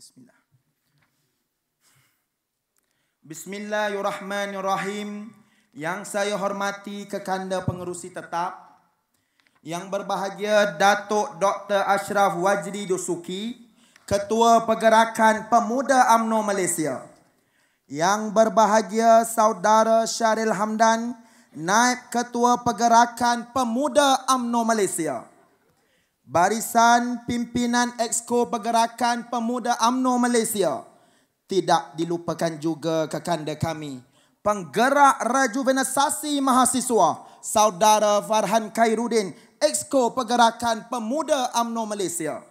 Bismillah. Bismillahirrahmanirrahim. Yang saya hormati kekanda pengerusi tetap, yang berbahagia Datuk Dr. Ashraf Wajdi Dusuki, Ketua Pergerakan Pemuda AMNO Malaysia. Yang berbahagia Saudara Syaril Hamdan, Naib Ketua Pergerakan Pemuda AMNO Malaysia. Barisan Pimpinan Exko Pergerakan Pemuda AMNO Malaysia tidak dilupakan juga kekanda kami, penggerak rejuvenasi mahasiswa, saudara Farhan Khairuddin, Exko Pergerakan Pemuda AMNO Malaysia.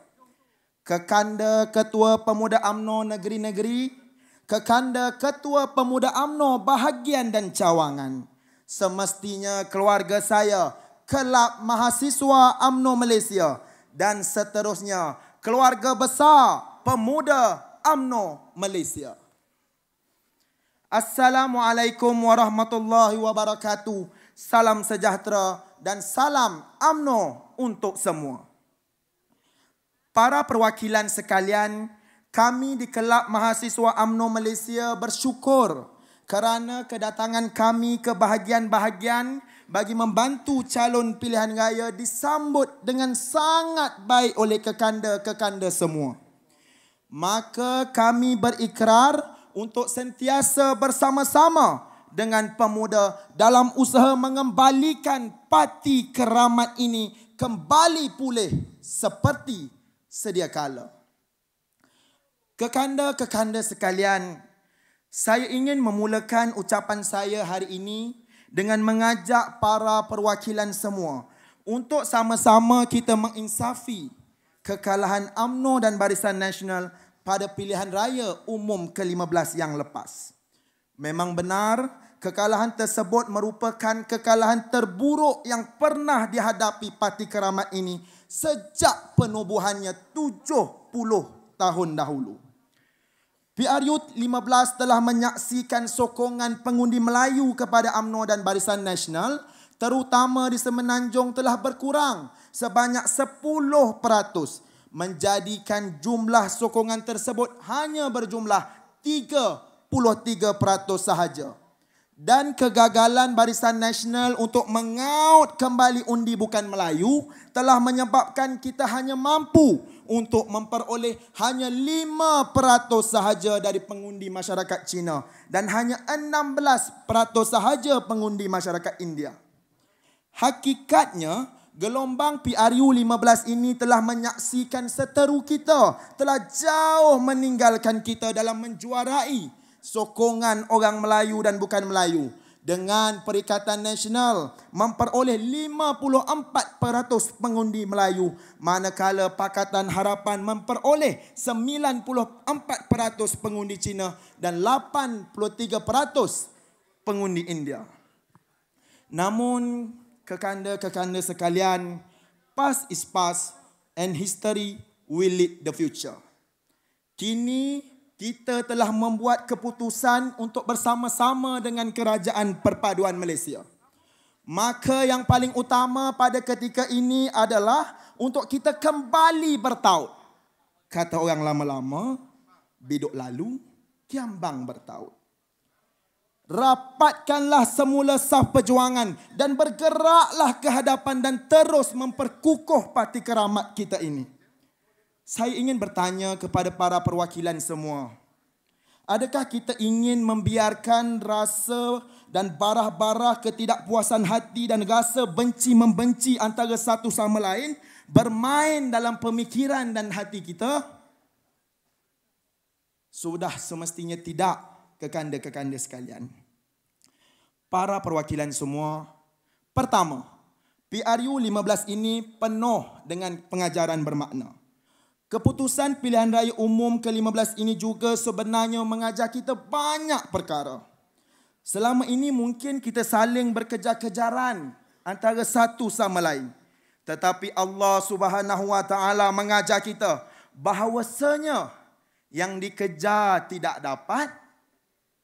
Kekanda Ketua Pemuda AMNO Negeri-Negeri, Kekanda Ketua Pemuda AMNO Bahagian dan Cawangan. Semestinya keluarga saya, Kelab Mahasiswa AMNO Malaysia dan seterusnya. Keluarga besar pemuda UMNO Malaysia. Assalamualaikum warahmatullahi wabarakatuh. Salam sejahtera dan salam UMNO untuk semua. Para perwakilan sekalian, kami di Kelab Mahasiswa UMNO Malaysia bersyukur kerana kedatangan kami ke bahagian-bahagian bagi membantu calon pilihan raya disambut dengan sangat baik oleh kekanda-kekanda semua. Maka kami berikrar untuk sentiasa bersama-sama dengan pemuda dalam usaha mengembalikan parti keramat ini kembali pulih seperti sedia kala. Kekanda-kekanda sekalian saya ingin memulakan ucapan saya hari ini dengan mengajak para perwakilan semua untuk sama-sama kita menginsafi kekalahan AMNO dan Barisan Nasional pada pilihan raya umum ke-15 yang lepas. Memang benar, kekalahan tersebut merupakan kekalahan terburuk yang pernah dihadapi Parti Keramat ini sejak penubuhannya 70 tahun dahulu. PRU 15 telah menyaksikan sokongan pengundi Melayu kepada UMNO dan Barisan Nasional terutama di Semenanjung telah berkurang sebanyak 10% menjadikan jumlah sokongan tersebut hanya berjumlah 33% sahaja dan kegagalan Barisan Nasional untuk mengaut kembali undi bukan Melayu telah menyebabkan kita hanya mampu untuk memperoleh hanya 5% sahaja dari pengundi masyarakat Cina dan hanya 16% sahaja pengundi masyarakat India. Hakikatnya, gelombang PRU 15 ini telah menyaksikan seteru kita telah jauh meninggalkan kita dalam menjuarai sokongan orang Melayu dan bukan Melayu dengan Perikatan Nasional memperoleh 54% pengundi Melayu manakala Pakatan Harapan memperoleh 94% pengundi Cina dan 83% pengundi India. Namun kekanda-kekanda sekalian, past is past and history will lead the future. Kini kita telah membuat keputusan untuk bersama-sama dengan kerajaan perpaduan Malaysia. Maka yang paling utama pada ketika ini adalah untuk kita kembali bertaut. Kata orang lama-lama, biduk lalu, kiambang bertaut. Rapatkanlah semula saf perjuangan dan bergeraklah ke hadapan dan terus memperkukuh parti keramat kita ini saya ingin bertanya kepada para perwakilan semua. Adakah kita ingin membiarkan rasa dan barah-barah ketidakpuasan hati dan rasa benci-membenci antara satu sama lain bermain dalam pemikiran dan hati kita? Sudah semestinya tidak kekanda-kekanda sekalian. Para perwakilan semua, pertama, PRU 15 ini penuh dengan pengajaran bermakna. Keputusan pilihan raya umum ke-15 ini juga sebenarnya mengajar kita banyak perkara. Selama ini mungkin kita saling berkejar-kejaran antara satu sama lain. Tetapi Allah Subhanahu Wa Taala mengajar kita bahawasanya yang dikejar tidak dapat,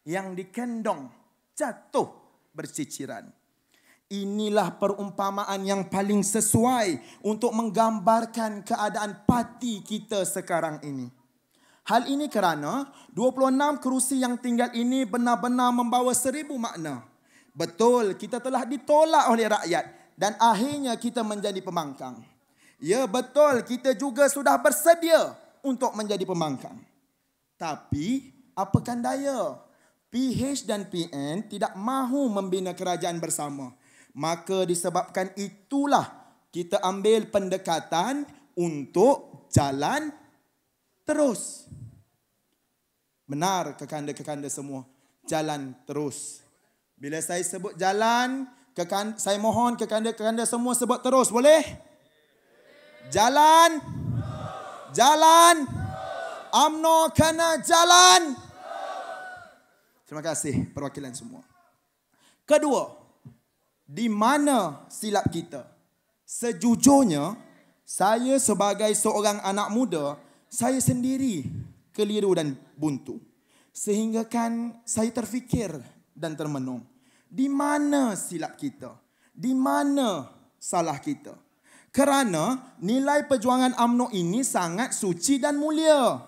yang dikendong jatuh bersiciran. Inilah perumpamaan yang paling sesuai untuk menggambarkan keadaan parti kita sekarang ini. Hal ini kerana 26 kerusi yang tinggal ini benar-benar membawa seribu makna. Betul, kita telah ditolak oleh rakyat dan akhirnya kita menjadi pemangkang. Ya, betul, kita juga sudah bersedia untuk menjadi pemangkang. Tapi, apakan daya? PH dan PN tidak mahu membina kerajaan bersama. Maka disebabkan itulah kita ambil pendekatan untuk jalan terus. Benar kekanda-kekanda semua. Jalan terus. Bila saya sebut jalan, kekan, saya mohon kekanda-kekanda semua sebut terus. Boleh? Jalan. Jalan. Amno kena jalan. Terima kasih perwakilan semua. Kedua, di mana silap kita. Sejujurnya, saya sebagai seorang anak muda, saya sendiri keliru dan buntu. Sehinggakan saya terfikir dan termenung. Di mana silap kita? Di mana salah kita? Kerana nilai perjuangan UMNO ini sangat suci dan mulia.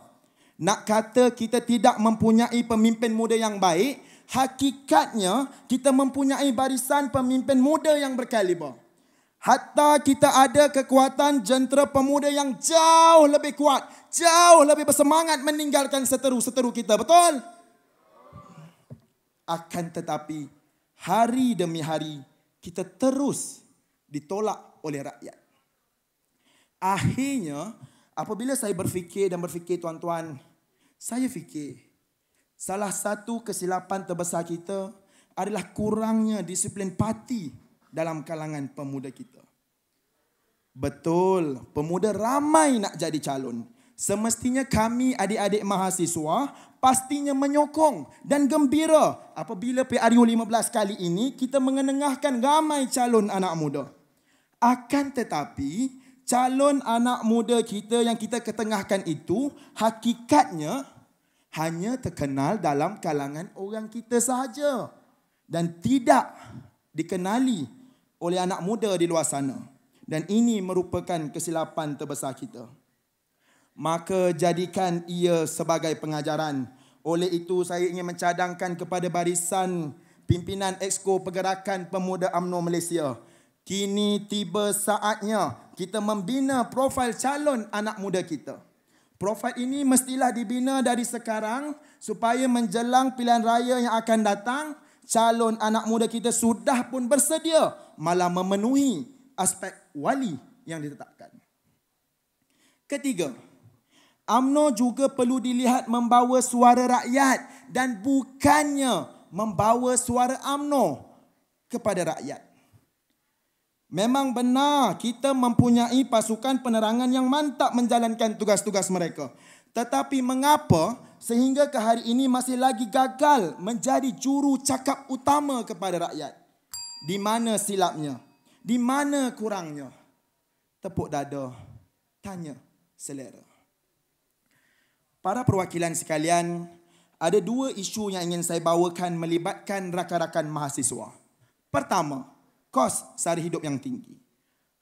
Nak kata kita tidak mempunyai pemimpin muda yang baik, hakikatnya kita mempunyai barisan pemimpin muda yang berkaliber. Hatta kita ada kekuatan jentera pemuda yang jauh lebih kuat, jauh lebih bersemangat meninggalkan seteru-seteru kita, betul? Akan tetapi, hari demi hari, kita terus ditolak oleh rakyat. Akhirnya, apabila saya berfikir dan berfikir tuan-tuan, saya fikir, Salah satu kesilapan terbesar kita adalah kurangnya disiplin parti dalam kalangan pemuda kita. Betul, pemuda ramai nak jadi calon. Semestinya kami adik-adik mahasiswa pastinya menyokong dan gembira apabila PRU 15 kali ini kita mengenengahkan ramai calon anak muda. Akan tetapi, calon anak muda kita yang kita ketengahkan itu hakikatnya hanya terkenal dalam kalangan orang kita sahaja dan tidak dikenali oleh anak muda di luar sana dan ini merupakan kesilapan terbesar kita maka jadikan ia sebagai pengajaran oleh itu saya ingin mencadangkan kepada barisan pimpinan exco pergerakan pemuda amno malaysia kini tiba saatnya kita membina profil calon anak muda kita Profil ini mestilah dibina dari sekarang supaya menjelang pilihan raya yang akan datang, calon anak muda kita sudah pun bersedia malah memenuhi aspek wali yang ditetapkan. Ketiga, amno juga perlu dilihat membawa suara rakyat dan bukannya membawa suara amno kepada rakyat. Memang benar kita mempunyai pasukan penerangan yang mantap menjalankan tugas-tugas mereka. Tetapi mengapa sehingga ke hari ini masih lagi gagal menjadi juru cakap utama kepada rakyat? Di mana silapnya? Di mana kurangnya? Tepuk dada. Tanya selera. Para perwakilan sekalian, ada dua isu yang ingin saya bawakan melibatkan rakan-rakan mahasiswa. Pertama, kos sara hidup yang tinggi.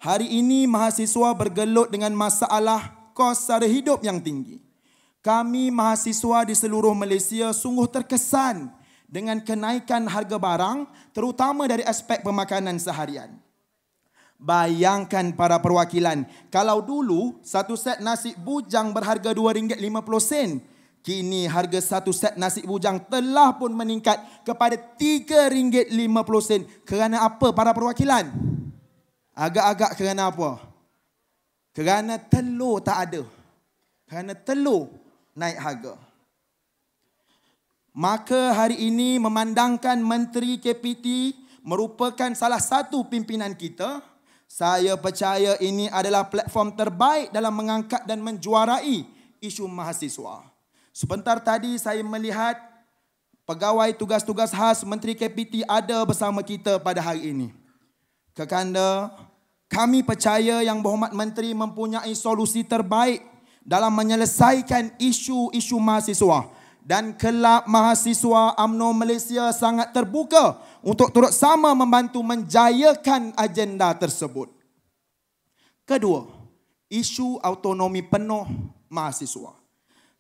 Hari ini mahasiswa bergelut dengan masalah kos sara hidup yang tinggi. Kami mahasiswa di seluruh Malaysia sungguh terkesan dengan kenaikan harga barang terutama dari aspek pemakanan seharian. Bayangkan para perwakilan, kalau dulu satu set nasi bujang berharga RM2.50 Kini harga satu set nasi bujang telah pun meningkat kepada RM3.50. Kerana apa para perwakilan? Agak-agak kerana apa? Kerana telur tak ada. Kerana telur naik harga. Maka hari ini memandangkan Menteri KPT merupakan salah satu pimpinan kita. Saya percaya ini adalah platform terbaik dalam mengangkat dan menjuarai isu mahasiswa. Sebentar tadi saya melihat pegawai tugas-tugas khas Menteri KPT ada bersama kita pada hari ini. Kekanda, kami percaya Yang Berhormat Menteri mempunyai solusi terbaik dalam menyelesaikan isu-isu mahasiswa dan kelab mahasiswa UMNO Malaysia sangat terbuka untuk turut sama membantu menjayakan agenda tersebut. Kedua, isu autonomi penuh mahasiswa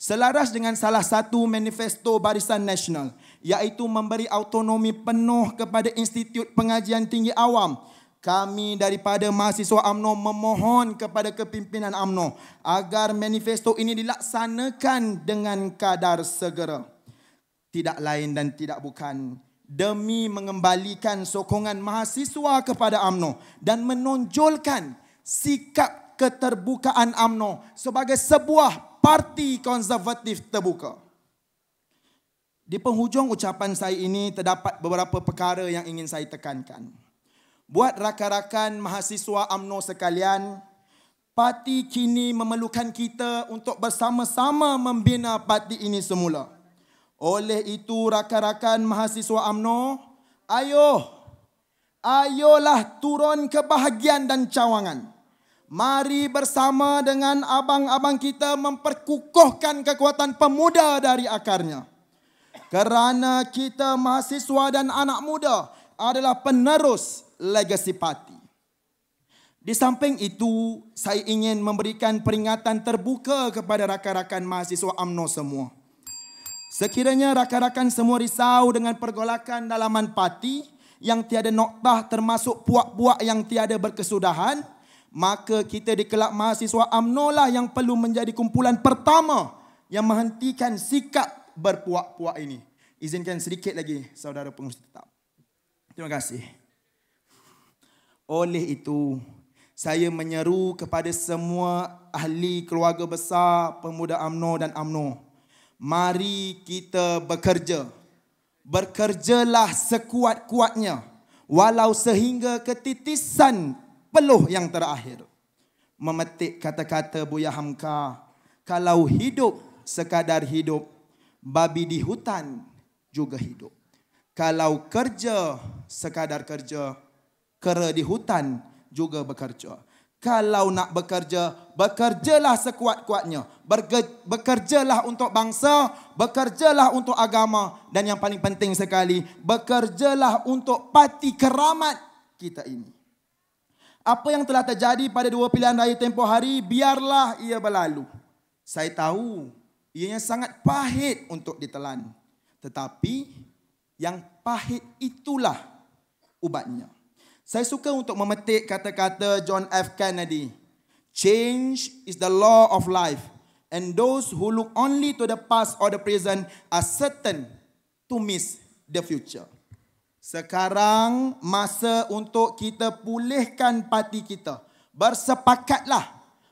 selaras dengan salah satu manifesto Barisan Nasional iaitu memberi autonomi penuh kepada Institut Pengajian Tinggi Awam kami daripada mahasiswa AMNO memohon kepada kepimpinan AMNO agar manifesto ini dilaksanakan dengan kadar segera tidak lain dan tidak bukan demi mengembalikan sokongan mahasiswa kepada AMNO dan menonjolkan sikap keterbukaan AMNO sebagai sebuah parti konservatif terbuka. Di penghujung ucapan saya ini terdapat beberapa perkara yang ingin saya tekankan. Buat rakan-rakan mahasiswa AMNO sekalian, parti kini memerlukan kita untuk bersama-sama membina parti ini semula. Oleh itu rakan-rakan mahasiswa AMNO, ayo ayolah turun ke bahagian dan cawangan. Mari bersama dengan abang-abang kita memperkukuhkan kekuatan pemuda dari akarnya. Kerana kita mahasiswa dan anak muda adalah penerus legasi parti. Di samping itu, saya ingin memberikan peringatan terbuka kepada rakan-rakan mahasiswa AMNO semua. Sekiranya rakan-rakan semua risau dengan pergolakan dalaman parti yang tiada noktah termasuk puak-puak yang tiada berkesudahan, maka kita di kelab mahasiswa UMNO lah yang perlu menjadi kumpulan pertama yang menghentikan sikap berpuak-puak ini. Izinkan sedikit lagi saudara pengurus tetap. Terima kasih. Oleh itu, saya menyeru kepada semua ahli keluarga besar pemuda UMNO dan UMNO. Mari kita bekerja. Bekerjalah sekuat-kuatnya. Walau sehingga ketitisan peluh yang terakhir. Memetik kata-kata Buya Hamka, kalau hidup sekadar hidup, babi di hutan juga hidup. Kalau kerja sekadar kerja, kera di hutan juga bekerja. Kalau nak bekerja, bekerjalah sekuat-kuatnya. Berge- bekerjalah untuk bangsa, bekerjalah untuk agama. Dan yang paling penting sekali, bekerjalah untuk pati keramat kita ini apa yang telah terjadi pada dua pilihan raya tempoh hari, biarlah ia berlalu. Saya tahu ianya sangat pahit untuk ditelan. Tetapi yang pahit itulah ubatnya. Saya suka untuk memetik kata-kata John F. Kennedy. Change is the law of life. And those who look only to the past or the present are certain to miss the future. Sekarang masa untuk kita pulihkan parti kita. Bersepakatlah.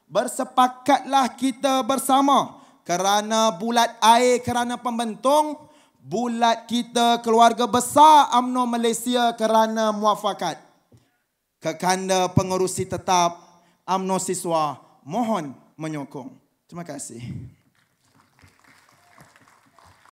Bersepakatlah kita bersama. Kerana bulat air, kerana pembentung. Bulat kita keluarga besar UMNO Malaysia kerana muafakat. Kekanda pengerusi tetap UMNO Siswa mohon menyokong. Terima kasih.